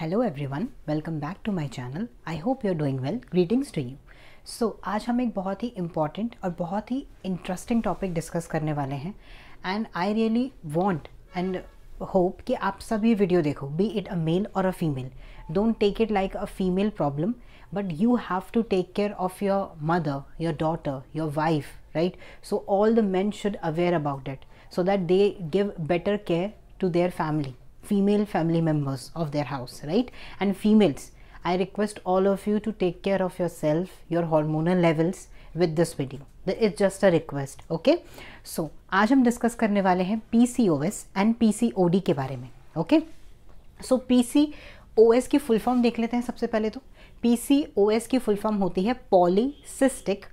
Hello everyone welcome back to my channel I hope you are doing well greetings to you so आज हम एक बहुत ही important और बहुत ही इंटरेस्टिंग टॉपिक डिस्कस करने वाले हैं and I really want and hope कि आप सभी वीडियो देखो बी इट अ मेल और a female don't take it like a female problem but you have to take care of your mother your daughter your wife right so all the man should aware about it so that they give better care to their family female family members of their house right and females i request all of you to take care of yourself your hormonal levels with this video it's just a request okay so आज हम discuss करने वाले हैं P C O S and P C O D के बारे में okay so P C O S की full form देख लेते हैं सबसे पहले तो पी सी ओ एस की फुल फॉर्म होती है polycystic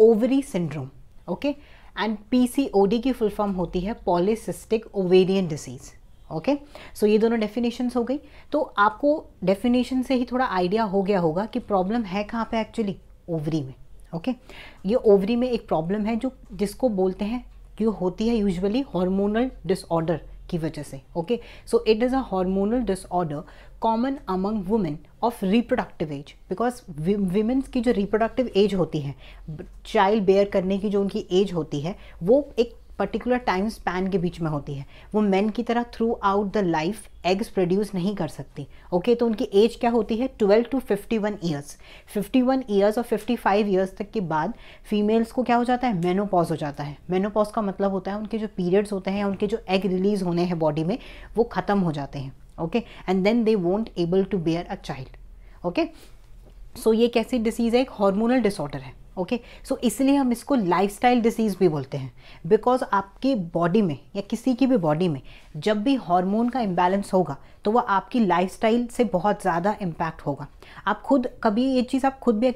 ovary syndrome okay and P C O D की फुल फॉर्म होती है polycystic ovarian disease okay so ये दोनों डेफिनेशंस हो गई तो आपको डेफिनेशन से ही थोड़ा आइडिया हो गया होगा कि प्रॉब्लम है कहाँ पे एक्चुअली ओवरी में ओके okay? ये ओवरी में एक प्रॉब्लम है जो जिसको बोलते हैं कि होती है यूजुअली हार्मोनल डिसऑर्डर की वजह से okay so it is a hormonal disorder common among women of reproductive age because womens की जो रिप्रोडक्टिव एज होती है चाइल्ड बेयर करने की जो उनकी एज होती है वो एक पर्टिकुलर टाइम स्पैन के बीच में होती है वो मेन की तरह throughout the life eggs produce नहीं कर सकती ओके okay, तो उनकी एज क्या होती है 12 टू 51 ईयर्स 51 ईयर्स और 55 ईयर्स तक के बाद फीमेल्स को क्या हो जाता है मेनोपॉज हो जाता है मेनोपॉज का मतलब होता है उनके जो पीरियड्स होते हैं उनके जो एग रिलीज होने हैं बॉडी में वो ख़त्म हो जाते हैं okay and then they won't able to bear a child okay so ये कैसी डिसीज़ है एक हॉर्मोनल डिसऑर्डर है ओके okay? सो so, इसलिए हम इसको लाइफस्टाइल डिसीज़ भी बोलते हैं बिकॉज आपकी बॉडी में या किसी की भी बॉडी में जब भी हार्मोन का इम्बैलेंस होगा तो वह आपकी लाइफस्टाइल से बहुत ज़्यादा इम्पैक्ट होगा आप खुद कभी ये चीज़ आप खुद भी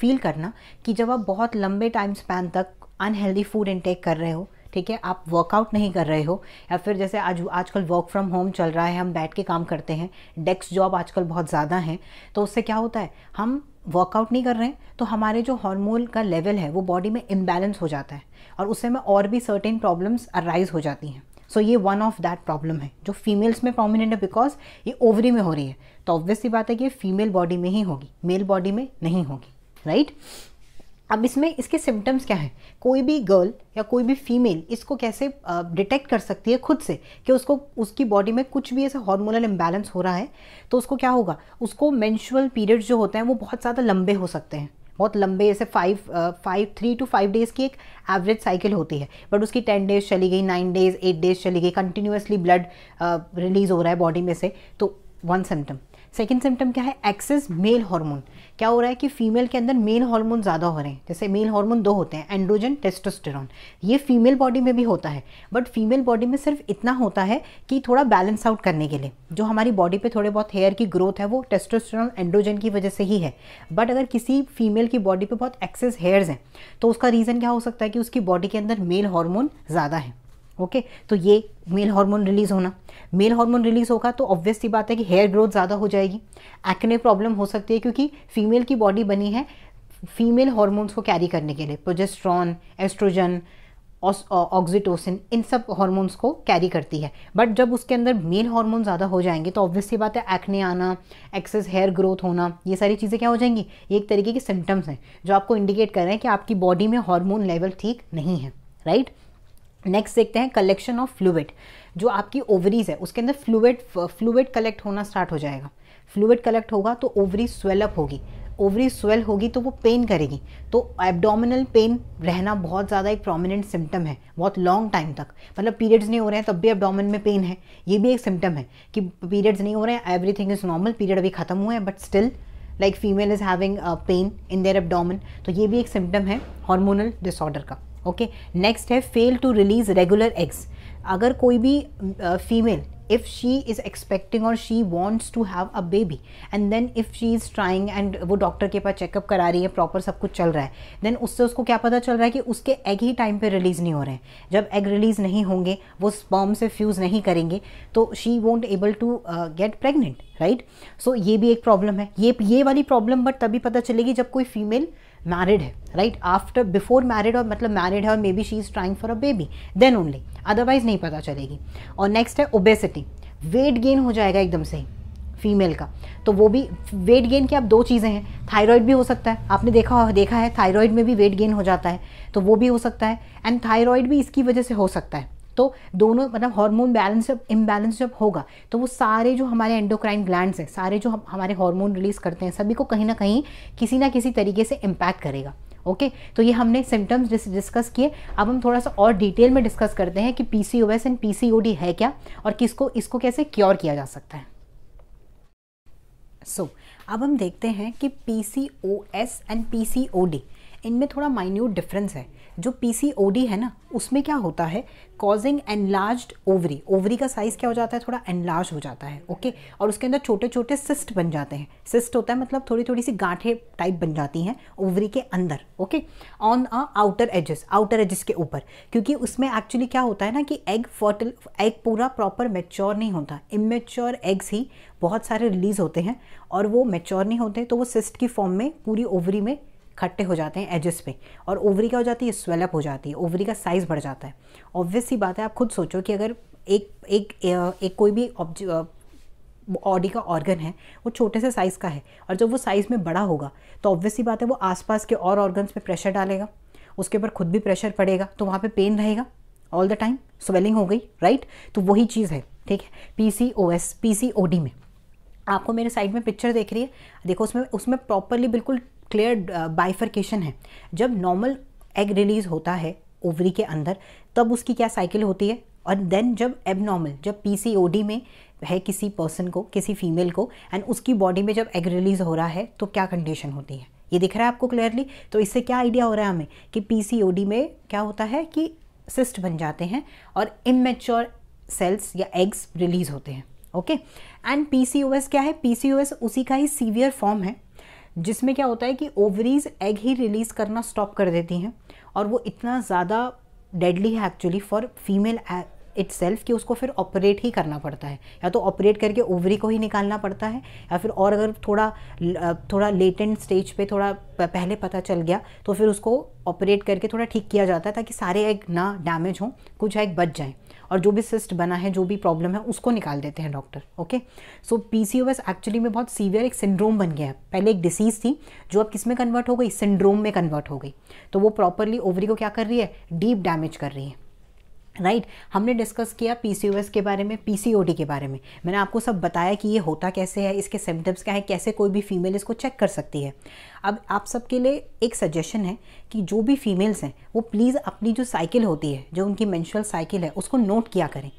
फील करना कि जब आप बहुत लंबे टाइम स्पैन तक अनहेल्दी फूड इनटेक कर रहे हो ठीक है आप वर्कआउट नहीं कर रहे हो या फिर जैसे आज आजकल वर्क फ्रॉम होम चल रहा है हम बैठ के काम करते हैं डेस्क जॉब आजकल बहुत ज़्यादा हैं तो उससे क्या होता है हम वर्कआउट नहीं कर रहे हैं तो हमारे जो हार्मोन का लेवल है वो बॉडी में इम्बैलेंस हो जाता है और उस समय और भी सर्टेन प्रॉब्लम्स अराइज हो जाती हैं सो so, ये वन ऑफ दैट प्रॉब्लम है जो फीमेल्स में प्रोमिनेंट है बिकॉज ये ओवरी में हो रही है तो ऑब्वियसली बात है कि ये फीमेल बॉडी में ही होगी मेल बॉडी में नहीं होगी राइट right? अब इसमें इसके सिम्टम्स क्या हैं कोई भी गर्ल या कोई भी फीमेल इसको कैसे डिटेक्ट कर सकती है खुद से कि उसको उसकी बॉडी में कुछ भी ऐसा हार्मोनल इम्बैलेंस हो रहा है तो उसको क्या होगा उसको मैंशुअल पीरियड जो होते हैं वो बहुत ज़्यादा लंबे हो सकते हैं बहुत लंबे ऐसे five five three two five days की एक एवरेज साइकिल होती है बट उसकी टेन डेज़ चली गई नाइन डेज़ एट डेज़ चली गई कंटिन्यूसली ब्लड रिलीज़ हो रहा है बॉडी में से तो वन सिम्टम सेकेंड सिम्टम क्या है एक्सेस मेल हार्मोन क्या हो रहा है कि फीमेल के अंदर मेल हार्मोन ज़्यादा हो रहे हैं जैसे मेल हार्मोन दो होते हैं एंड्रोजन टेस्टोस्टेरॉन ये फीमेल बॉडी में भी होता है बट फीमेल बॉडी में सिर्फ इतना होता है कि थोड़ा बैलेंस आउट करने के लिए जो हमारी बॉडी पे थोड़े बहुत हेयर की ग्रोथ है वो टेस्टोस्टेरॉन एंड्रोजन की वजह से ही है बट अगर किसी फीमेल की बॉडी पर बहुत एक्सेस हेयर्स हैं तो उसका रीज़न क्या हो सकता है कि उसकी बॉडी के अंदर मेल हॉर्मोन ज़्यादा है ओके okay? तो ये मेल हार्मोन रिलीज़ होना मेल हार्मोन रिलीज़ होगा तो ऑब्वियस सी बात है कि हेयर ग्रोथ ज़्यादा हो जाएगी एक्ने प्रॉब्लम हो सकती है क्योंकि फीमेल की बॉडी बनी है फीमेल हार्मोन्स को कैरी करने के लिए प्रोजेस्ट्रॉन एस्ट्रोजन ऑक्सीटोसिन इन सब हार्मोन्स को कैरी करती है बट जब उसके अंदर मेल हार्मोन ज़्यादा हो जाएंगे तो ऑब्वियसली बात है एक्ने आना एक्सेस हेयर ग्रोथ होना ये सारी चीज़ें क्या हो जाएंगी ये एक तरीके के सिम्टम्स हैं जो आपको इंडिकेट कर रहे हैं कि आपकी बॉडी में हार्मोन लेवल ठीक नहीं है राइट right? नेक्स्ट देखते हैं कलेक्शन ऑफ फ्लूड जो आपकी ओवरीज है उसके अंदर फ्लूड फ्लूड कलेक्ट होना स्टार्ट हो जाएगा फ्लूड कलेक्ट होगा तो ओवरी स्वेलअप होगी ओवरी स्वेल होगी तो वो पेन करेगी तो एब्डोमिनल पेन रहना बहुत ज़्यादा एक प्रोमिनेंट सिम्टम है बहुत लॉन्ग टाइम तक मतलब पीरियड्स नहीं हो रहे हैं तब भी एब्डोमिन में पेन है ये भी एक सिम्टम है कि पीरियड्स नहीं हो रहे हैं एवरीथिंग इज़ नॉर्मल पीरियड अभी ख़त्म हुए हैं but still like female is having pain in their abdomen तो ये भी एक सिम्टम है हॉर्मोनल डिसऑर्डर का ओके नेक्स्ट है fail to release regular eggs अगर कोई भी female if she is expecting or she wants to have a baby and then if she is trying and वो डॉक्टर के पास चेकअप करा रही है प्रॉपर सब कुछ चल रहा है देन उससे उसको क्या पता चल रहा है कि उसके एग ही टाइम पर रिलीज़ नहीं हो रहे हैं जब एग रिलीज़ नहीं होंगे वो स्पर्म से फ्यूज़ नहीं करेंगे तो she won't able to get pregnant right so ये भी एक प्रॉब्लम है ये ये वाली प्रॉब्लम बट तभी पता चलेगी जब कोई फीमेल uh, मैरिड है राइट आफ्टर बिफोर मैरिड और मतलब मैरिड है और maybe she is trying for a baby then only otherwise नहीं पता चलेगी और नेक्स्ट है ओबेसिटी वेट गेन हो जाएगा एकदम से ही फीमेल का तो वो भी वेट गेन की अब दो चीज़ें हैं थायराइड भी हो सकता है आपने देखा देखा है थायराइड में भी वेट गेन हो जाता है तो वो भी हो सकता है एंड थायराइड भी इसकी वजह से हो सकता है तो दोनों मतलब हार्मोन बैलेंस जब इम्बैलेंस जब होगा तो वो सारे जो हमारे एंडोक्राइन ग्लैंड हैं सारे जो हम हमारे हार्मोन रिलीज़ करते हैं सभी को कहीं ना कहीं किसी ना किसी तरीके से इम्पैक्ट करेगा ओके okay? तो ये हमने सिम्टम्स डिस्कस किए अब हम थोड़ा सा और डिटेल में डिस्कस करते हैं कि P C O S and P C O D है क्या और किसको इसको कैसे क्योर किया जा सकता है सो so, अब हम देखते हैं कि P C O S and P C इनमें थोड़ा माइन्यूट डिफरेंस है जो पीसीओडी है ना उसमें क्या होता है कॉजिंग एनलार्ज ओवरी ओवरी का साइज़ क्या हो जाता है थोड़ा एनलार्ज हो जाता है ओके और उसके अंदर छोटे छोटे सिस्ट बन जाते हैं सिस्ट होता है मतलब थोड़ी थोड़ी सी गांठें टाइप बन जाती हैं ओवरी के अंदर okay on a outer edges outer edges के ऊपर क्योंकि उसमें एक्चुअली क्या होता है ना कि एग फर्टिल एग पूरा प्रॉपर मेच्योर नहीं होता इमेच्योर एग्स ही बहुत सारे रिलीज़ होते हैं और वो मेच्योर नहीं होते तो वो सिस्ट की फॉर्म में पूरी ओवरी में खट्टे हो जाते हैं एजेस पे और ओवरी क्या हो जाती है स्वेलअप हो जाती है ओवरी का साइज़ बढ़ जाता है ऑब्वियस सी बात है आप खुद सोचो कि अगर एक एक एक, कोई भी ऑडी का ऑर्गन है वो छोटे से साइज़ का है और जब वो साइज़ में बड़ा होगा तो ऑब्वियसली बात है वो आसपास के और ऑर्गन्स पे प्रेशर डालेगा उसके ऊपर खुद भी प्रेशर पड़ेगा तो वहाँ पे पेन रहेगा ऑल द टाइम स्वेलिंग हो गई राइट तो वही चीज़ है ठीक है P C O S P C O D में आपको मेरे साइड में पिक्चर देख रही है देखो उसमें उसमें प्रॉपरली बिल्कुल क्लियर बाइफर्केशन uh, है जब नॉर्मल एग रिलीज़ होता है ओवरी के अंदर तब उसकी क्या साइकिल होती है और देन जब एबनॉर्मल जब पी में है किसी पर्सन को किसी फीमेल को एंड उसकी बॉडी में जब एग रिलीज़ हो रहा है तो क्या कंडीशन होती है ये दिख रहा है आपको क्लियरली तो इससे क्या आइडिया हो रहा है हमें कि पी में क्या होता है कि सिस्ट बन जाते हैं और इमेच्योर सेल्स या एग्स रिलीज़ होते हैं ओके एंड पी क्या है पी उसी का ही सीवियर फॉर्म है जिसमें क्या होता है कि ओवरीज एग ही रिलीज़ करना स्टॉप कर देती हैं और वो इतना ज़्यादा डेडली है actually for female itself कि उसको फिर ऑपरेट ही करना पड़ता है या तो ऑपरेट करके ओवरी को ही निकालना पड़ता है या फिर और अगर थोड़ा uh, थोड़ा लेटेंट स्टेज पे थोड़ा पहले पता चल गया तो फिर उसको ऑपरेट करके थोड़ा ठीक किया जाता है ताकि सारे एग ना डैमेज हों कुछ एग बच जाएँ और जो भी सिस्ट बना है जो भी प्रॉब्लम है उसको निकाल देते हैं doctor okay so P actually में बहुत सीवियर एक सिंड्रोम बन गया है पहले एक डिसीज़ थी जो अब किस में कन्वर्ट हो गई सिंड्रोम में कन्वर्ट हो गई तो वो प्रॉपरली ओवरी को क्या कर रही है डीप डैमेज कर रही है राइट right? हमने डिस्कस किया पीसीओएस के बारे में पीसीओडी के बारे में मैंने आपको सब बताया कि ये होता कैसे है इसके सिम्टम्स क्या है कैसे कोई भी फीमेल इसको चेक कर सकती है अब आप सबके लिए एक सजेशन है कि जो भी फीमेल्स हैं वो प्लीज़ अपनी जो साइकिल होती है जो उनकी मैंशुअल साइकिल है उसको नोट किया करें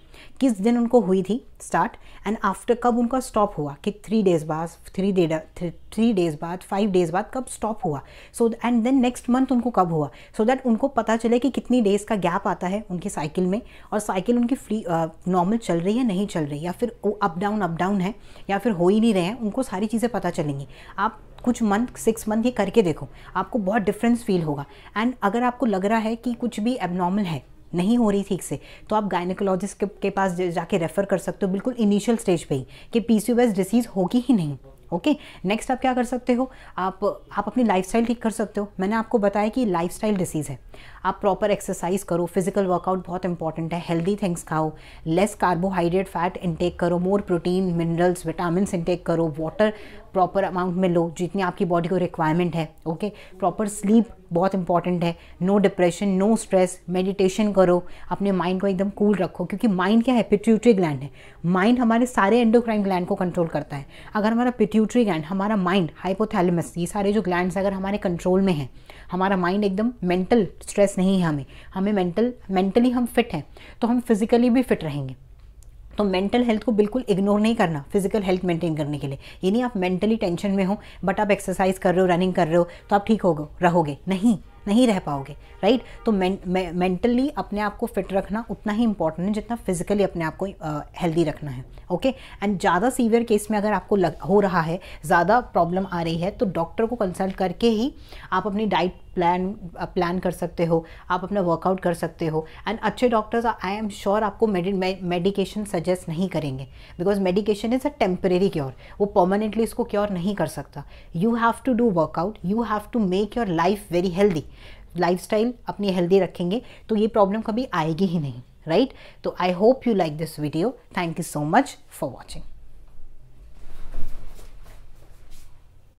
किस दिन उनको हुई थी स्टार्ट एंड आफ्टर कब उनका स्टॉप हुआ कि थ्री डेज बाद थ्री डे थ्री डेज बाद फाइव डेज बाद कब स्टॉप हुआ so and then next month उनको कब हुआ सो so दैट उनको पता चले कि कितनी डेज का गैप आता है उनकी साइकिल में और साइकिल उनकी फ्री नॉर्मल uh, चल रही है नहीं चल रही या फिर वो अप डाउन अप डाउन है या फिर हो ही नहीं रहे हैं उनको सारी चीज़ें पता चलेंगी आप कुछ मंथ सिक्स मंथ ये करके देखो आपको बहुत डिफरेंस फील होगा एंड अगर आपको लग रहा है कि कुछ भी एबनॉर्मल है नहीं हो रही ठीक से तो आप गायनिकोलॉजिस्ट के, पास जाके रेफ़र कर सकते हो बिल्कुल इनिशियल स्टेज पे ही कि पी डिसीज़ होगी ही नहीं ओके okay? नेक्स्ट आप क्या कर सकते हो आप आप अपनी लाइफस्टाइल ठीक कर सकते हो मैंने आपको बताया कि लाइफस्टाइल डिसीज़ है आप प्रॉपर एक्सरसाइज करो फिजिकल वर्कआउट बहुत इंपॉर्टेंट है हेल्दी थिंग्स खाओ लेस कार्बोहाइड्रेट फैट इनटेक करो more protein minerals vitamin intake करो वाटर प्रॉपर अमाउंट में लो जितनी आपकी बॉडी को रिक्वायरमेंट है ओके प्रॉपर स्लीप बहुत इंपॉर्टेंट है no depression no stress meditation करो अपने माइंड को एकदम कूल रखो क्योंकि माइंड क्या है पिट्यूटरी ग्लैंड है माइंड हमारे सारे एंडोक्राइन ग्लैंड को कंट्रोल करता है अगर हमारा पिट्यूटरी ग्लैंड हमारा माइंड हाइपोथैलमस ये सारे जो ग्लैंड अगर हमारे कंट्रोल में हैं हमारा माइंड एकदम मेंटल स्ट्रेस नहीं है हमें हमें मेंटल मेंटली हम फिट हैं तो हम फिजिकली भी फिट रहेंगे तो मेंटल हेल्थ को बिल्कुल इग्नोर नहीं करना फिजिकल हेल्थ मेंटेन करने के लिए यानी आप मेंटली टेंशन में हो बट आप एक्सरसाइज कर रहे हो रनिंग कर रहे हो तो आप ठीक हो रहोगे नहीं नहीं रह पाओगे राइट तो मेंटली अपने आप को फिट रखना उतना ही इंपॉर्टेंट है जितना फिजिकली अपने आप को हेल्दी रखना है ओके एंड ज़्यादा सीवियर केस में अगर आपको लग, हो रहा है ज़्यादा प्रॉब्लम आ रही है तो डॉक्टर को कंसल्ट करके ही आप अपनी डाइट प्लान प्लान कर सकते हो आप अपना वर्कआउट कर सकते हो एंड अच्छे डॉक्टर्स आई एम श्योर आपको मेडिकेशन सजेस्ट नहीं करेंगे because medication is a temporary cure वो परमानेंटली इसको क्योर नहीं कर सकता you have to do workout you have to make your life very healthy lifestyle अपनी हेल्दी रखेंगे तो ये प्रॉब्लम कभी आएगी ही नहीं राइट तो I hope you like this video thank you so much for watching